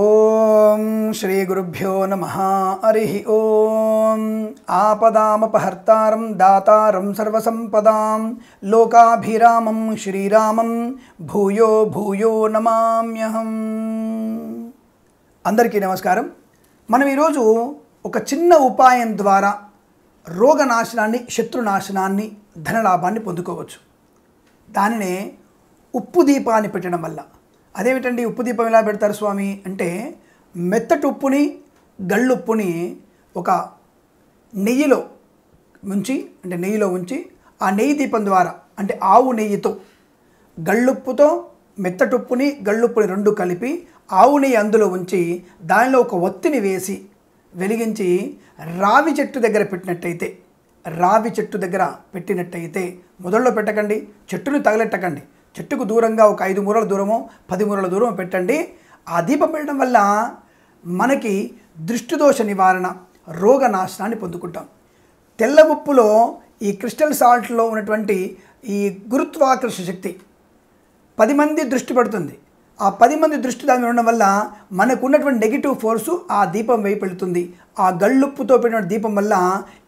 ఓం శ్రీ గురుభ్యో నమ హరి ఓం ఆపదాపహర్తారం దాతారం సర్వసంపదాం లోకాభిరామం శ్రీరామం భూయో భూయో నమామ్యహం అందరికీ నమస్కారం మనం ఈరోజు ఒక చిన్న ఉపాయం ద్వారా రోగనాశనాన్ని శత్రునాశనాన్ని ధనలాభాన్ని పొందుకోవచ్చు దాన్నే ఉప్పు దీపాన్ని పెట్టడం వల్ల అదేమిటండి ఉప్పు దీపం ఎలా పెడతారు స్వామి అంటే మెత్తటి ఉప్పుని గళ్ళుప్పుని ఒక నెయ్యిలో ఉంచి అంటే నెయ్యిలో ఉంచి ఆ నెయ్యి దీపం ద్వారా అంటే ఆవు నెయ్యితో గళ్ళుప్పుతో మెత్తటుప్పుని గళ్ళుప్పుని రెండు కలిపి ఆవు నెయ్యి అందులో ఉంచి దానిలో ఒక ఒత్తిని వేసి వెలిగించి రావి చెట్టు దగ్గర పెట్టినట్టయితే రావి చెట్టు దగ్గర పెట్టినట్టయితే మొదల్లో పెట్టకండి చెట్టును తగలెట్టకండి చెట్టుకు దూరంగా ఒక ఐదు మూరల దూరమో పది మూరల దూరమో పెట్టండి ఆ దీపం పెట్టడం వల్ల మనకి దృష్టిదోష నివారణ రోగ నాశనాన్ని పొందుకుంటాం తెల్ల ఉప్పులో ఈ క్రిస్టల్ సాల్ట్లో ఉన్నటువంటి ఈ గురుత్వాకర్ష శక్తి పది మంది దృష్టి పడుతుంది ఆ పది మంది దృష్టి దాని ఉండడం వల్ల మనకున్నటువంటి నెగిటివ్ ఫోర్సు ఆ దీపం వైపు వెళుతుంది ఆ గళ్ళుప్పుతో పెట్టిన దీపం వల్ల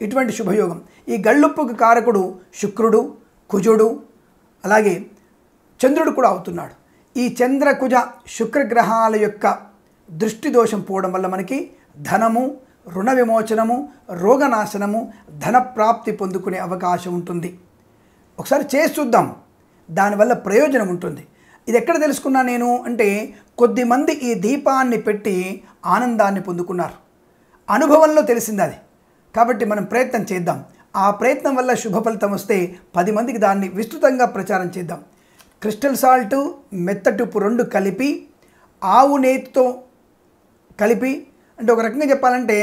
ఇటువంటి శుభయోగం ఈ గళ్ళుప్పుకు కారకుడు శుక్రుడు కుజుడు అలాగే చంద్రుడు కూడా అవుతున్నాడు ఈ చంద్ర కుజ శుక్రగ్రహాల యొక్క దృష్టి దోషం పోవడం వల్ల మనకి ధనము రుణ విమోచనము రోగనాశనము ధనప్రాప్తి పొందుకునే అవకాశం ఉంటుంది ఒకసారి చేసి చూద్దాం దానివల్ల ప్రయోజనం ఉంటుంది ఇది ఎక్కడ తెలుసుకున్నా నేను అంటే కొద్దిమంది ఈ దీపాన్ని పెట్టి ఆనందాన్ని పొందుకున్నారు అనుభవంలో తెలిసింది అది కాబట్టి మనం ప్రయత్నం చేద్దాం ఆ ప్రయత్నం వల్ల శుభ ఫలితం వస్తే పది మందికి దాన్ని విస్తృతంగా ప్రచారం చేద్దాం క్రిస్టల్ సాల్ట్ మెత్తటుప్పు రెండు కలిపి ఆవు నేతితో కలిపి అంటే ఒక రకంగా చెప్పాలంటే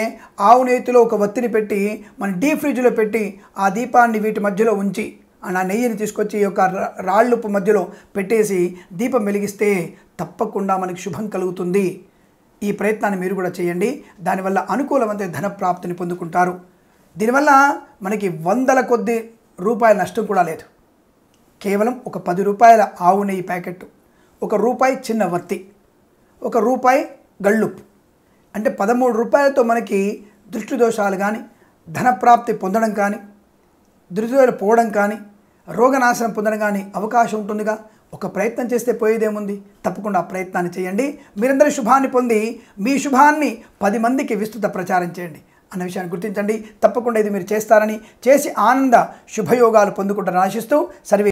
ఆవు నేతిలో ఒక వత్తిని పెట్టి మనం డీప్ ఫ్రిడ్జ్లో పెట్టి ఆ దీపాన్ని వీటి మధ్యలో ఉంచి ఆ నెయ్యిని తీసుకొచ్చి యొక్క రాళ్ళుపు మధ్యలో పెట్టేసి దీపం వెలిగిస్తే తప్పకుండా మనకి శుభం కలుగుతుంది ఈ ప్రయత్నాన్ని మీరు కూడా చేయండి దానివల్ల అనుకూలమైన ధన ప్రాప్తిని పొందుకుంటారు దీనివల్ల మనకి వందల కొద్ది రూపాయల నష్టం కూడా లేదు కేవలం ఒక పది రూపాయల ఆవు నెయ్యి ప్యాకెట్ ఒక రూపాయి చిన్న వత్తి ఒక రూపాయి గళ్ళుప్పు అంటే పదమూడు రూపాయలతో మనకి దృష్టి దోషాలు కానీ ధనప్రాప్తి పొందడం కానీ దృష్టి పోవడం కానీ రోగనాశనం కానీ అవకాశం ఉంటుందిగా ఒక ప్రయత్నం చేస్తే పోయేదేముంది తప్పకుండా ఆ ప్రయత్నాన్ని చేయండి మీరందరి శుభాన్ని పొంది మీ శుభాన్ని పది మందికి విస్తృత ప్రచారం చేయండి అన్న విషయాన్ని గుర్తించండి తప్పకుండా ఇది మీరు చేస్తారని చేసి ఆనంద శుభయోగాలు పొందుకుంటారని ఆశిస్తూ సర్వే